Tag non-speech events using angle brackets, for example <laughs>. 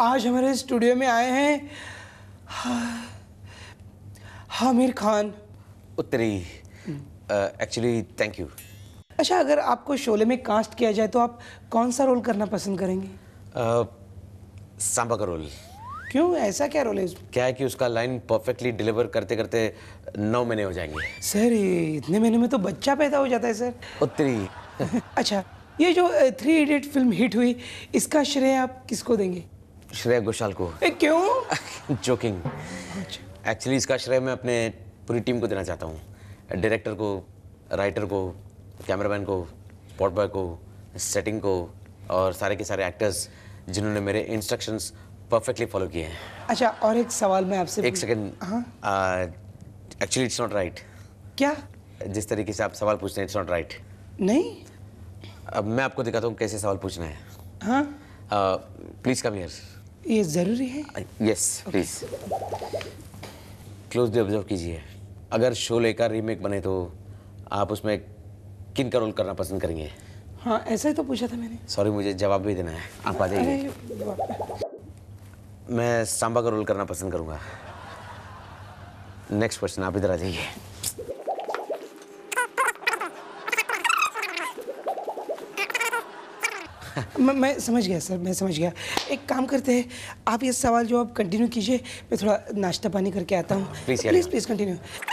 आज हमारे स्टूडियो में आए हैं आमिर खान उत्तरी एक्चुअली थैंक यू अच्छा अगर आपको शोले में कास्ट किया जाए तो आप कौन सा रोल करना पसंद करेंगे uh, सांबा का रोल क्यों ऐसा क्या रोल है क्या है कि उसका लाइन परफेक्टली डिलीवर करते करते नौ महीने हो जाएंगे सर इतने महीने में तो बच्चा पैदा हो जाता है सर उत्तरी <laughs> अच्छा ये जो थ्री इडियट फिल्म हिट हुई इसका श्रेय आप किसको देंगे श्रेय घोषाल को ए, क्यों जोकिंग <laughs> एक्चुअली इसका श्रेय मैं अपने पूरी टीम को देना चाहता हूँ डायरेक्टर को राइटर को कैमरामैन को स्पॉट बॉय को सेटिंग को और सारे के सारे एक्टर्स जिन्होंने मेरे इंस्ट्रक्शंस परफेक्टली फॉलो किए हैं अच्छा और एक सवाल मैं आपसे एक second actually it's not right क्या जिस तरीके से आप सवाल पूछते हैं इट्स नॉट राइट नहीं अब मैं आपको दिखाता हूँ कैसे सवाल पूछना है हाँ प्लीज़ कम हियर ये ज़रूरी है यस प्लीज़ क्लोजली ऑब्जर्व कीजिए अगर शोले का रीमेक बने तो आप उसमें किन का रोल करना पसंद करेंगे हाँ ऐसा ही तो पूछा था मैंने सॉरी मुझे जवाब भी देना है आप आ जाइए मैं सांबा का रोल करना पसंद करूँगा नेक्स्ट क्वेश्चन आप इधर आ जाइए <laughs> मैं समझ गया सर मैं समझ गया एक काम करते हैं आप ये सवाल जो आप कंटिन्यू कीजिए मैं थोड़ा नाश्ता पानी करके आता हूँ प्लीज़ प्लीज़ कंटिन्यू